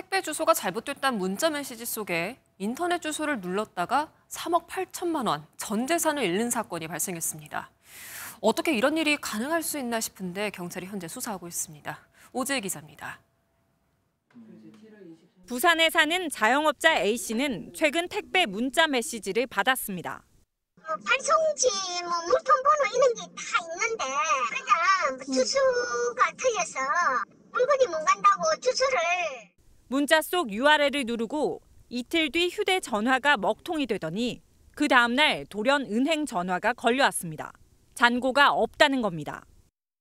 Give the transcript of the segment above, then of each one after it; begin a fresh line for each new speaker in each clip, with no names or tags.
택배 주소가 잘못됐다는 문자 메시지 속에 인터넷 주소를 눌렀다가 3억 8천만 원, 전 재산을 잃는 사건이 발생했습니다. 어떻게 이런 일이 가능할 수 있나 싶은데 경찰이 현재 수사하고 있습니다. 오재 기자입니다. 부산에 사는 자영업자 A씨는 최근 택배 문자 메시지를 받았습니다.
발송지 뭐 물품 번호 이런 게 다 있는데 그냥 뭐 음. 주소가 틀려서 물건이 못 간다고 주소를
문자 속 URL을 누르고 이틀 뒤 휴대전화가 먹통이 되더니 그 다음날 돌연 은행 전화가 걸려왔습니다. 잔고가 없다는 겁니다.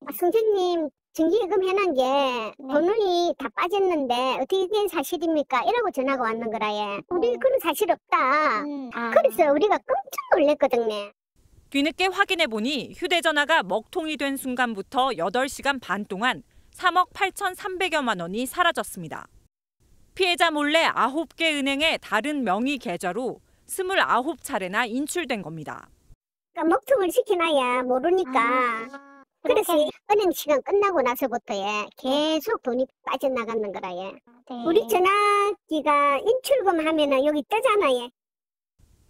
아, 선생님 증기금 해놓은 게 돈이 네. 다 빠졌는데 어떻게 된 사실입니까? 이러고 전화가 왔는 거라 예. 우리 어. 그런 사실 없다. 네. 아. 그래서 우리가 깜짝 놀랐거든요.
뒤늦게 확인해 보니 휴대전화가 먹통이 된 순간부터 8시간 반 동안 3억 8,300여만 원이 사라졌습니다. 피해자 몰래 9개 은행의 다른 명의 계좌로 29차례나 인출된 겁니다.
그러니까 목숨을 지켜놔야 모르니까 아, 그래서 은행 시간 끝나고 나서부터에 예, 계속 돈이 빠져나가는 거라 예. 네. 우리 전화기가 인출금 하면 여기 뜨잖아 예.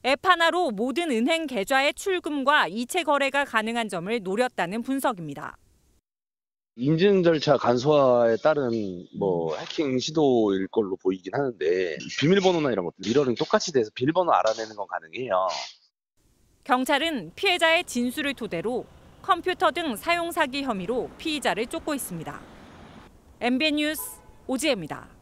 앱
하나로 모든 은행 계좌의 출금과 이체 거래가 가능한 점을 노렸다는 분석입니다.
인증 절차 간소화에 따른 뭐 해킹 시도일 걸로 보이긴 하는데 비밀번호나 이런 것들 미러링 똑같이 돼서 비밀번호 알아내는 건 가능해요.
경찰은 피해자의 진술을 토대로 컴퓨터 등 사용 사기 혐의로 피의자를 쫓고 있습니다. MBN 뉴스 오지혜입니다.